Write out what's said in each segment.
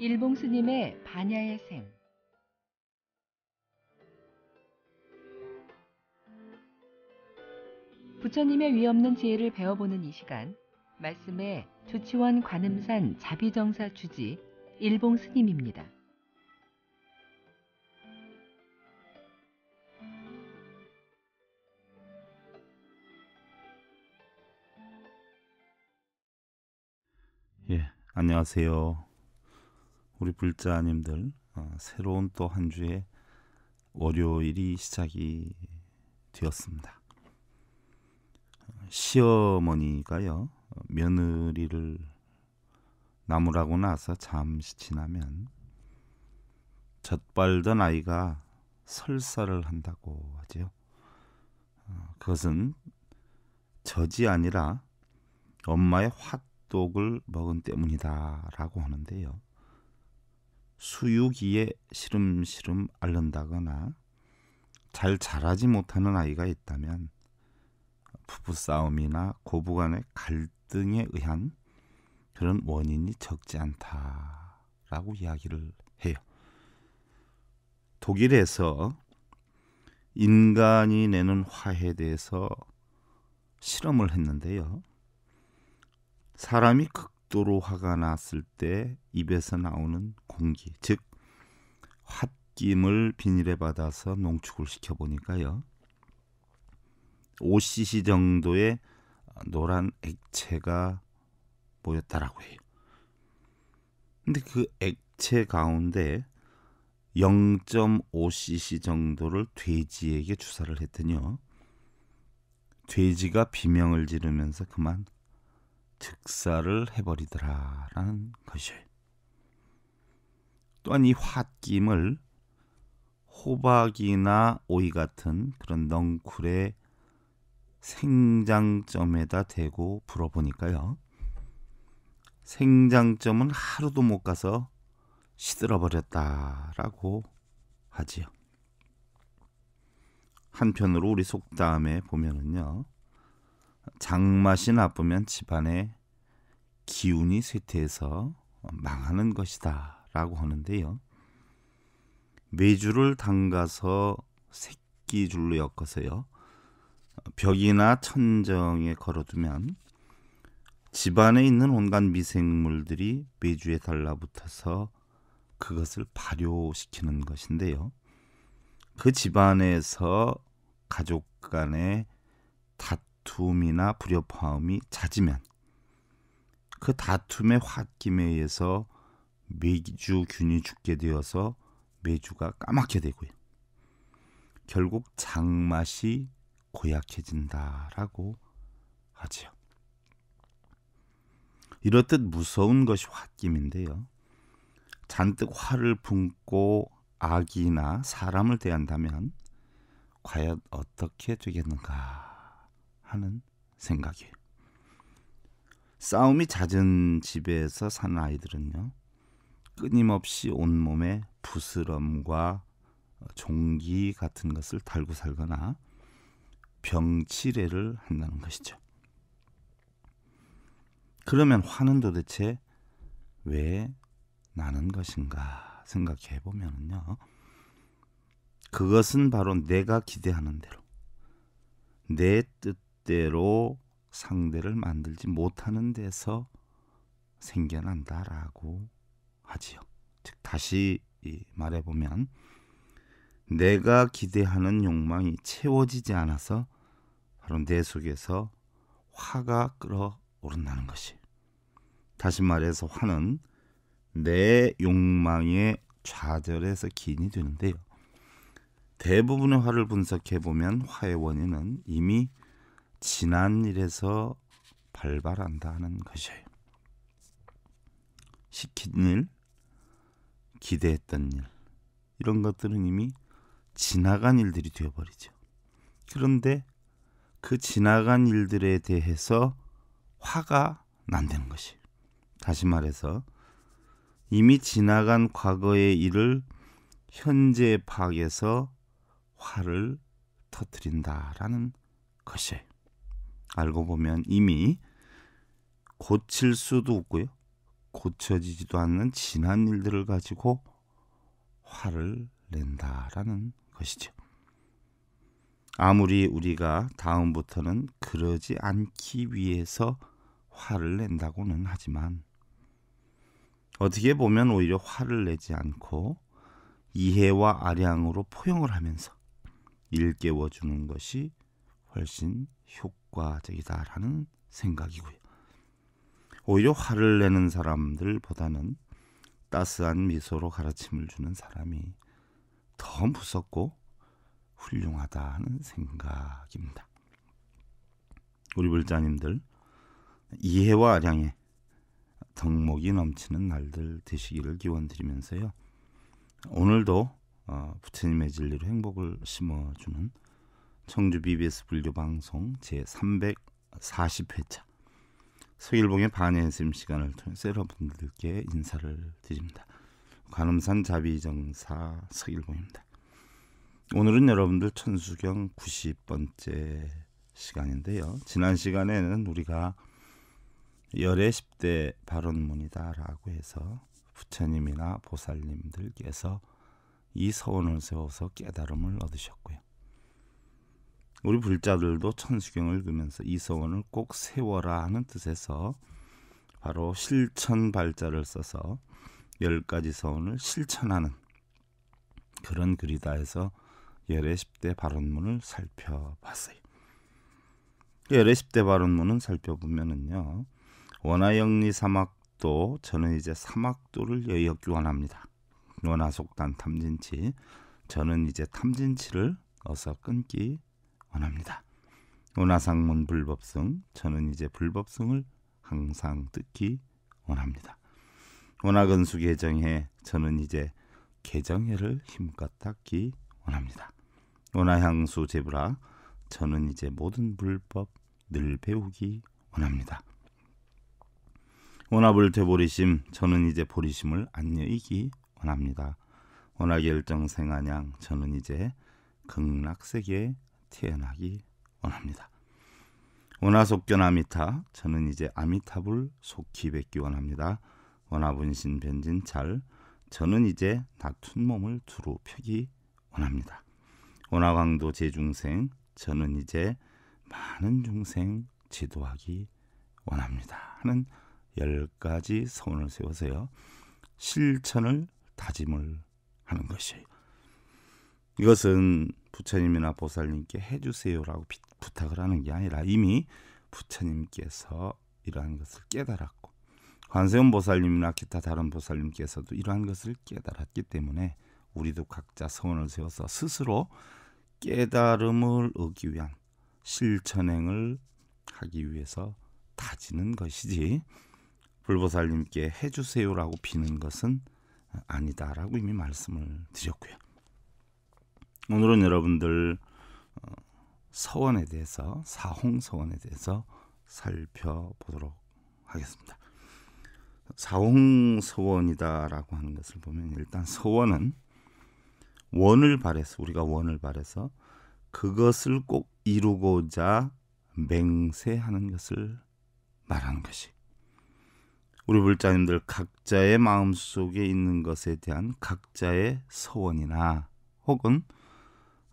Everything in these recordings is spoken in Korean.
일봉 스님의 반야의 샘 부처님의 위없는 지혜를 배워보는 이 시간 말씀에 조치원 관음산 자비정사 주지 일봉 스님입니다. 예, 안녕하세요. 우리 불자님들 어, 새로운 또 한 주의 월요일이 시작이 되었습니다. 시어머니가요 며느리를 나무라고 나서 잠시 지나면 젖발던 아이가 설사를 한다고 하지요. 어, 그것은 젖이 아니라 엄마의 화독을 먹은 때문이다라고 하는데요. 수유기에 시름시름 앓는다거나 잘 자라지 못하는 아이가 있다면 부부싸움이나 고부간의 갈등에 의한 그런 원인이 적지 않다라고 이야기를 해요. 독일에서 인간이 내는 화에 대해서 실험을 했는데요. 사람이 극도로 화가 났을 때 입에서 나오는 공기, 즉 홧김을 비닐에 받아서 농축을 시켜 보니까요. 5cc 정도의 노란 액체가 보였다라고 해요. 근데 그 액체 가운데 0.5cc 정도를 돼지에게 주사를 했더니요. 돼지가 비명을 지르면서 그만 즉사를 해버리더라라는 것이. 또한 이 홧김을 호박이나 오이 같은 그런 넝쿨의 생장점에다 대고 불어보니까요. 생장점은 하루도 못 가서 시들어버렸다라고 하지요. 한편으로 우리 속담에 보면은요. 장맛이 나쁘면 집안의 기운이 쇠퇴해서 망하는 것이다 라고 하는데요. 메주를 담가서 새끼줄로 엮어서요. 벽이나 천정에 걸어두면 집안에 있는 온갖 미생물들이 메주에 달라붙어서 그것을 발효시키는 것인데요. 그 집안에서 가족 간의 다 다툼이나 불협화음이 잦으면 그 다툼의 홧김에 의해서 메주균이 죽게 되어서 메주가 까맣게 되고요. 결국 장맛이 고약해진다라고 하지요. 이렇듯 무서운 것이 홧김인데요. 잔뜩 화를 품고 악이나 사람을 대한다면 과연 어떻게 되겠는가 하는 생각이에요. 싸움이 잦은 집에서 사는 아이들은요. 끊임없이 온몸에 부스럼과 어, 종기 같은 것을 달고 살거나 병치레를 한다는 것이죠. 그러면 화는 도대체 왜 나는 것인가 생각해 보면요 그것은 바로 내가 기대하는 대로 내뜻 절대로 상대를 만들지 못하는 데서 생겨난다라고 하지요. 즉 다시 말해 보면 내가 기대하는 욕망이 채워지지 않아서 바로 내 속에서 화가 끓어오른다는 것이. 다시 말해서 화는 내 욕망의 좌절에서 기인이 되는데요. 대부분의 화를 분석해 보면 화의 원인은 이미 지난 일에서 발발한다 하는 것이에요. 시킨 일, 기대했던 일 이런 것들은 이미 지나간 일들이 되어버리죠. 그런데 그 지나간 일들에 대해서 화가 난다는 것이. 다시 말해서 이미 지나간 과거의 일을 현재 파악해서 화를 터뜨린다라는 것이에요. 알고 보면 이미 고칠 수도 없고요. 고쳐지지도 않는 지난 일들을 가지고 화를 낸다라는 것이죠. 아무리 우리가 다음부터는 그러지 않기 위해서 화를 낸다고는 하지만 어떻게 보면 오히려 화를 내지 않고 이해와 아량으로 포용을 하면서 일깨워 주는 것이 훨씬 효과적이다라는 생각이고요. 오히려 화를 내는 사람들보다는 따스한 미소로 가르침을 주는 사람이 더 무섭고 훌륭하다는 생각입니다. 우리 불자님들 이해와 아량에 덕목이 넘치는 날들 되시기를 기원드리면서요. 오늘도 어, 부처님의 진리로 행복을 심어주는 청주 BBS 불교 방송 제 340회차 서일봉의 반예심 시간을 통해서 여러분들께 인사를 드립니다. 관음산 자비정사 서일봉입니다. 오늘은 여러분들 천수경 90번째 시간인데요. 지난 시간에는 우리가 열의 10대 발언문이다라고 해서 부처님이나 보살님들께서 이 서원을 세워서 깨달음을 얻으셨고요. 우리 불자들도 천수경을 읽으면서 이서원을꼭 세워라 하는 뜻에서 바로 실천 발자를 써서 열 가지 서원을 실천하는 그런 글이다 해서 열의 10대 발언문을 살펴봤어요. 열의 10대 발언문은 살펴보면은요. 원화영리 사막도 저는 이제 사막도를 여역교환합니다. 원화속단 탐진치 저는 이제 탐진치를 어서 끊기 원합니다. 은하상문 불법성 저는 이제 불법성을 항상 듣기 원합니다. 원화근수 개정해 저는 이제 개정회를 힘껏 닦기 원합니다. 원화향수 제브라 저는 이제 모든 불법 늘 배우기 원합니다. 원화불퇴 보리심 저는 이제 보리심을 안여이기 원합니다. 원화결정 생한양 저는 이제 극락세계 태어나기 원합니다. 원화속견 아미타 저는 이제 아미타불 속히 뵙기 원합니다. 원화분신 변진찰 저는 이제 다툰 몸을 두루 펴기 원합니다. 원화광도 재중생 저는 이제 많은 중생 지도하기 원합니다. 하는 열 가지 소원을 세우세요. 실천을 다짐을 하는 것이 이것은 부처님이나 보살님께 해주세요라고 부탁을 하는 게 아니라 이미 부처님께서 이러한 것을 깨달았고 관세음 보살님이나 기타 다른 보살님께서도 이러한 것을 깨달았기 때문에 우리도 각자 소원을 세워서 스스로 깨달음을 얻기 위한 실천행을 하기 위해서 다지는 것이지 불보살님께 해주세요라고 비는 것은 아니다라고 이미 말씀을 드렸고요. 오늘은 여러분들 어, 서원에 대해서 사홍 서원에 대해서 살펴보도록 하겠습니다. 사홍 서원이다라고 하는 것을 보면 일단 서원은 원을 바래서 우리가 원을 바래서 그것을 꼭 이루고자 맹세하는 것을 말하는 것이 우리 불자님들 각자의 마음속에 있는 것에 대한 각자의 서원이나 혹은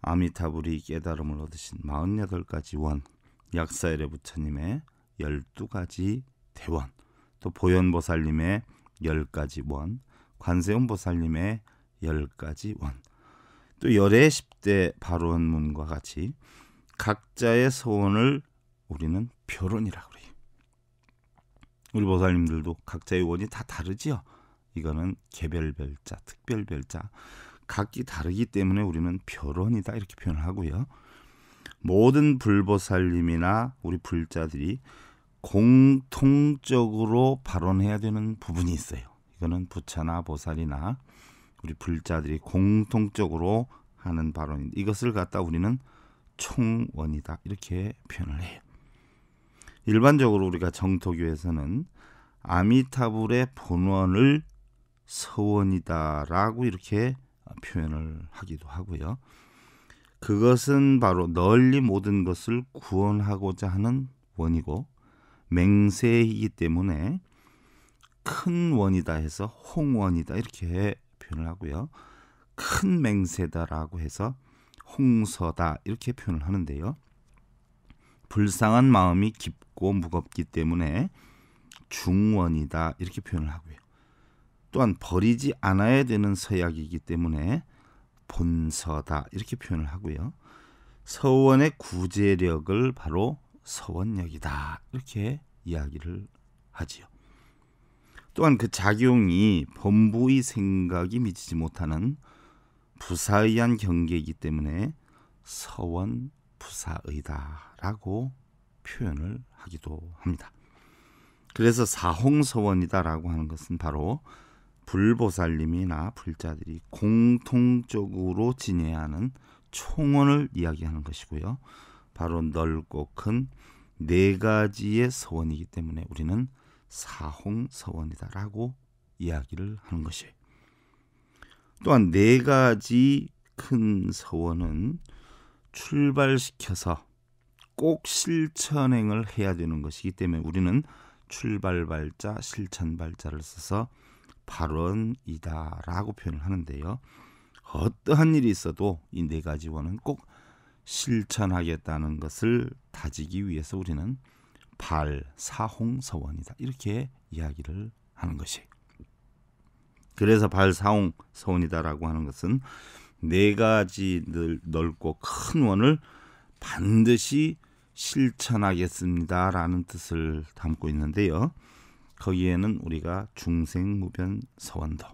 아미타불이 깨달음을 얻으신 48가지 원, 약사일의 부처님의 12가지 대원, 또 보현보살님의 10가지 원, 관세음보살님의 10가지 원, 또 열의 10대 발언문과 같이 각자의 소원을 우리는 표론이라고 그래요. 우리 보살님들도 각자의 원이 다 다르지요. 이거는 개별별자, 특별별자. 각기 다르기 때문에 우리는 별원이다 이렇게 표현을 하고요. 모든 불보살님이나 우리 불자들이 공통적으로 발언해야 되는 부분이 있어요. 이거는 부처나 보살이나 우리 불자들이 공통적으로 하는 발언인데 이것을 갖다 우리는 총원이다 이렇게 표현을 해요. 일반적으로 우리가 정토교에서는 아미타불의 본원을 서원이다라고 이렇게 표현을 하기도 하고요. 그것은 바로 널리 모든 것을 구원하고자 하는 원이고 맹세이기 때문에 큰 원이다 해서 홍원이다 이렇게 표현을 하고요. 큰 맹세다라고 해서 홍서다 이렇게 표현을 하는데요. 불쌍한 마음이 깊고 무겁기 때문에 중원이다 이렇게 표현을 하고요. 또한 버리지 않아야 되는 서약이기 때문에 본서다 이렇게 표현을 하고요. 서원의 구제력을 바로 서원력이다 이렇게 이야기를 하지요. 또한 그 작용이 본부의 생각이 미치지 못하는 부사의한 경계이기 때문에 서원 부사의다라고 표현을 하기도 합니다. 그래서 사홍서원이다라고 하는 것은 바로 불보살님이나 불자들이 공통적으로 지내야 하는 총원을 이야기하는 것이고요. 바로 넓고 큰 네 가지의 서원이기 때문에 우리는 사홍서원이다라고 이야기를 하는 것이에요. 또한 네 가지 큰 서원은 출발시켜서 꼭 실천행을 해야 되는 것이기 때문에 우리는 출발발자, 실천발자를 써서 발언이다라고 표현을 하는데요. 어떠한 일이 있어도 이 네 가지 원은 꼭 실천하겠다는 것을 다지기 위해서 우리는 발사홍서원이다 이렇게 이야기를 하는 것이. 그래서 발사홍서원이다라고 하는 것은 네 가지 넓고 큰 원을 반드시 실천하겠습니다라는 뜻을 담고 있는데요. 거기에는 우리가 중생무변 서원도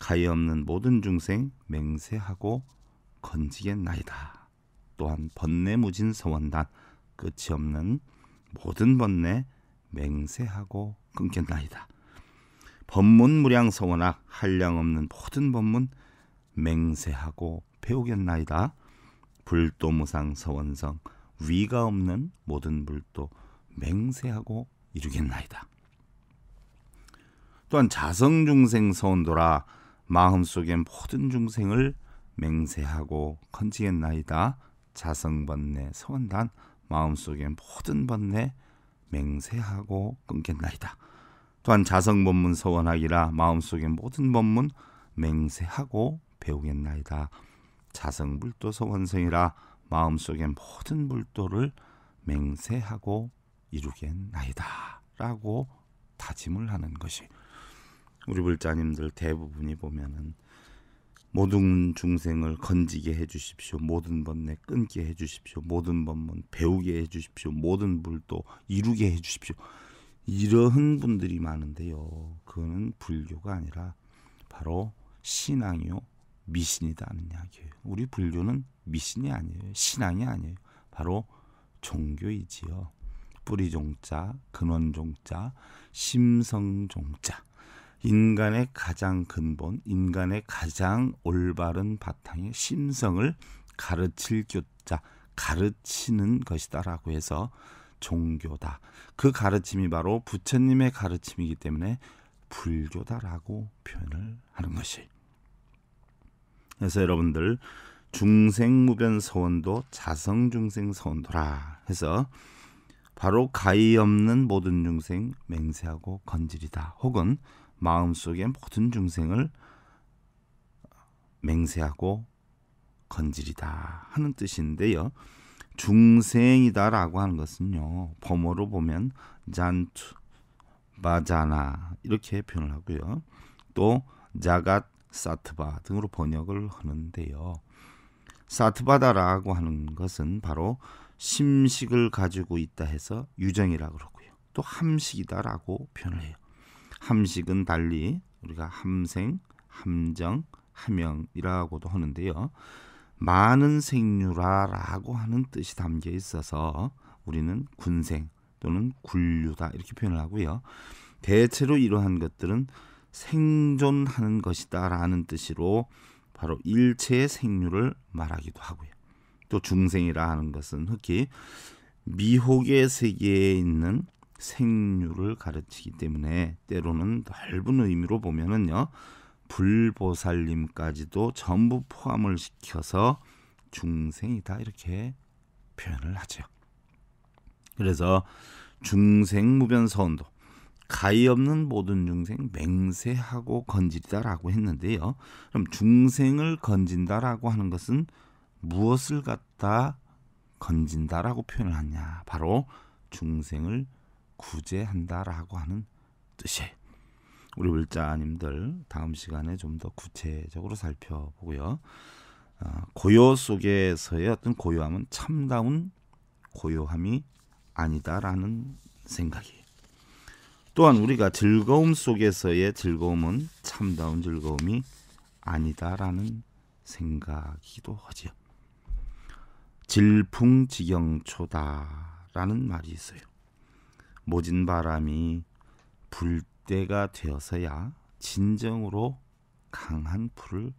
가에 없는 모든 중생 맹세하고 건지겠나이다. 또한 번뇌무진 서원단 끝이 없는 모든 번뇌 맹세하고 끊겠나이다. 법문 무량 서원악 한량 없는 모든 법문 맹세하고 배우겠나이다. 불도 무상 서원성 위가 없는 모든 불도 맹세하고 이루겠나이다. 또한 자성 중생 서운도라 마음속에 모든 중생을 맹세하고 컨지겠나이다 자성 번뇌 서운단 마음속에 모든 번뇌 맹세하고 끊겠나이다 또한 자성 법문 서원하기라 마음속에 모든 법문 맹세하고 배우겠나이다 자성 불도 서원성이라 마음속에 모든 불도를 맹세하고 이루겠나이다라고 다짐을 하는 것이 우리 불자님들 대부분이 보면은 모든 중생을 건지게 해주십시오. 모든 번뇌 끊게 해주십시오. 모든 번문 배우게 해주십시오. 모든 불도 이루게 해주십시오. 이런 분들이 많은데요. 그거는 불교가 아니라 바로 신앙이요 미신이다는 이야기예요. 우리 불교는 미신이 아니에요. 신앙이 아니에요. 바로 종교이지요. 뿌리종자, 근원종자, 심성종자. 인간의 가장 근본, 인간의 가장 올바른 바탕의 심성을 가르칠 교자, 가르치는 것이다라고 해서 종교다. 그 가르침이 바로 부처님의 가르침이기 때문에 불교다라고 표현을 하는 것이. 그래서 여러분들 중생무변 서원도 자성중생 서원도라 해서 바로 가위 없는 모든 중생 맹세하고 건질이다. 혹은 마음속의 모든 중생을 맹세하고 건지리다 하는 뜻인데요. 중생이다라고 하는 것은요. 범어로 보면 잔투 바자나 이렇게 표현을 하고요. 또 자갓 사트바 등으로 번역을 하는데요. 사트바다라고 하는 것은 바로 심식을 가지고 있다 해서 유정이라고 그러고요. 또 함식이다라고 표현을 해요. 함식은 달리 우리가 함생, 함정, 함영이라고도 하는데요. 많은 생유라라고 하는 뜻이 담겨 있어서 우리는 군생 또는 군류다 이렇게 표현을 하고요. 대체로 이러한 것들은 생존하는 것이다라는 뜻으로 바로 일체의 생류를 말하기도 하고요. 또 중생이라 하는 것은 특히 미혹의 세계에 있는 생률을 가르치기 때문에 때로는 넓은 의미로 보면은요 불보살님까지도 전부 포함을 시켜서 중생이다 이렇게 표현을 하죠. 그래서 중생무변서운도 가위 없는 모든 중생 맹세하고 건질이다라고 했는데요. 그럼 중생을 건진다라고 하는 것은 무엇을 갖다 건진다라고 표현을 하냐? 바로 중생을 구제한다라고 하는 뜻이에요. 우리 울자님들 다음 시간에 좀 더 구체적으로 살펴보고요. 아, 고요 속에서의 어떤 고요함은 참다운 고요함이 아니다라는 생각이. 또한 우리가 즐거움 속에서의 즐거움은 참다운 즐거움이 아니다라는 생각이기도 하지요. 질풍지경초다라는 말이 있어요. 모진 바람이 불 때가 되어서야 진정으로 강한 풀을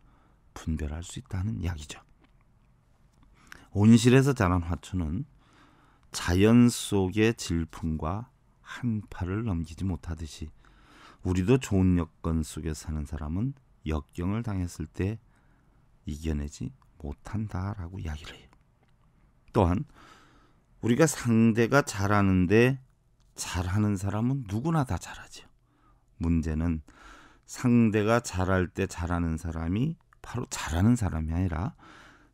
분별할 수 있다는 이야기죠. 온실에서 자란 화초는 자연 속의 질풍과 한파를 넘기지 못하듯이 우리도 좋은 여건 속에 사는 사람은 역경을 당했을 때 이겨내지 못한다라고 이야기를 해요. 또한 우리가 상대가 잘하는데 잘하는 사람은 누구나 다 잘하죠. 문제는 상대가 잘할 때 잘하는 사람이 바로 잘하는 사람이 아니라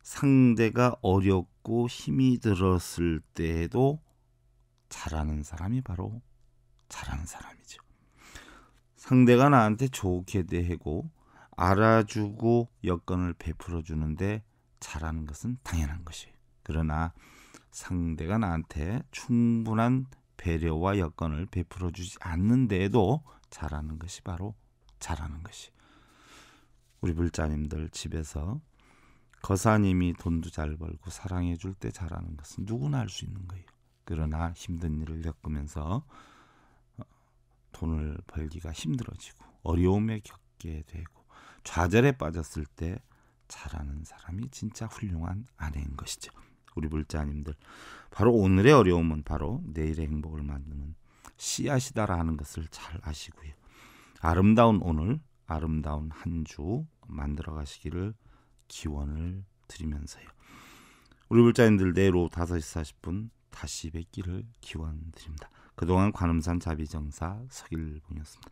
상대가 어렵고 힘이 들었을 때에도 잘하는 사람이 바로 잘하는 사람이죠. 상대가 나한테 좋게 대하고 알아주고 여건을 베풀어 주는데 잘하는 것은 당연한 것이에요. 그러나 상대가 나한테 충분한 배려와 여건을 베풀어 주지 않는데에도 잘하는 것이 바로 잘하는 것이. 우리 불자님들 집에서 거사님이 돈도 잘 벌고 사랑해 줄 때 잘하는 것은 누구나 할 수 있는 거예요. 그러나 힘든 일을 겪으면서 어, 돈을 벌기가 힘들어지고 어려움에 겪게 되고 좌절에 빠졌을 때 잘하는 사람이 진짜 훌륭한 아내인 것이죠. 우리 불자님들 바로 오늘의 어려움은 바로 내일의 행복을 만드는 씨앗이다라 는 것을 잘 아시고요. 아름다운 오늘, 아름다운 한 주 만들어 가시기를 기원을 드리면서요. 우리 불자님들 내일 오후 5시 40분 다시 뵙기를 기원드립니다. 그동안 관음산 자비정사 서길봉이었습니다.